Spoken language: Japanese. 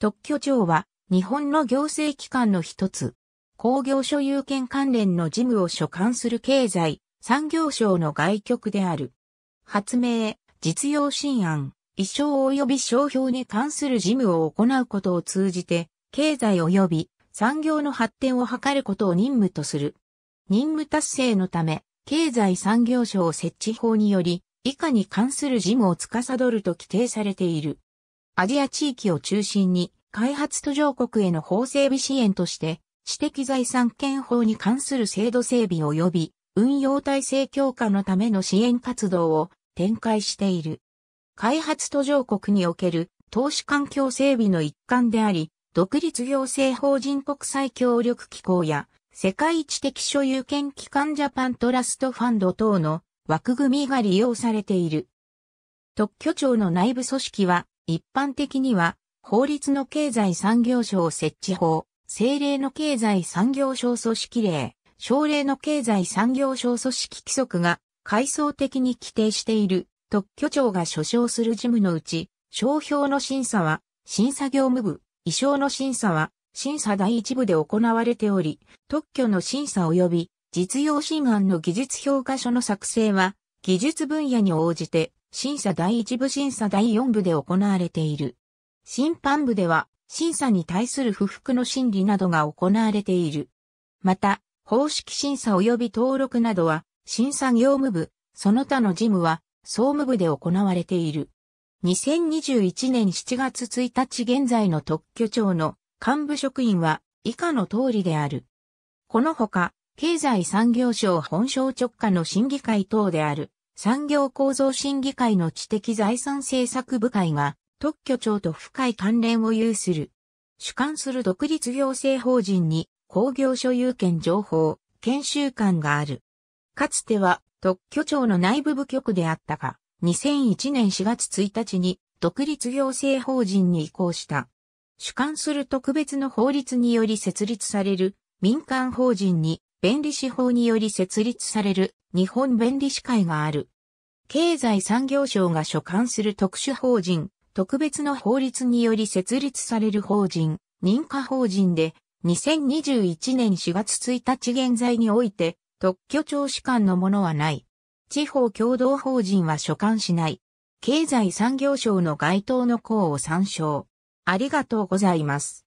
特許庁は日本の行政機関の一つ、工業所有権関連の事務を所管する経済、産業省の外局である。発明、実用新案、衣装及び商標に関する事務を行うことを通じて、経済及び産業の発展を図ることを任務とする。任務達成のため、経済産業省設置法により、以下に関する事務を司ると規定されている。アジア地域を中心に、開発途上国への法整備支援として、知的財産権法に関する制度整備及び運用体制強化のための支援活動を展開している。開発途上国における投資環境整備の一環であり、独立行政法人国際協力機構や世界知的所有権機関ジャパントラストファンド等の枠組みが利用されている。特許庁の内部組織は一般的には法律の経済産業省設置法、政令の経済産業省組織令、省令の経済産業省組織規則が階層的に規定している特許庁が所掌する事務のうち、商標の審査は審査業務部、異装の審査は審査第一部で行われており、特許の審査及び実用審案の技術評価書の作成は技術分野に応じて審査第一部審査第四部で行われている。審判部では、審査に対する不服の審理などが行われている。また、方式審査及び登録などは、審査業務部、その他の事務は、総務部で行われている。2021年7月1日現在の特許庁の幹部職員は以下の通りである。このほか、経済産業省本省直下の審議会等である、産業構造審議会の知的財産政策部会が、特許庁と深い関連を有する。主管する独立行政法人に工業所有権情報、研修官がある。かつては特許庁の内部部局であったが、2001年4月1日に独立行政法人に移行した。主管する特別の法律により設立される民間法人に弁理司法により設立される日本弁理司会がある。経済産業省が所管する特殊法人特別の法律により設立される法人、認可法人で、2021年4月1日現在において、特許庁主管のものはない。地方共同法人は所管しない。経済産業省の該当の項を参照。ありがとうございます。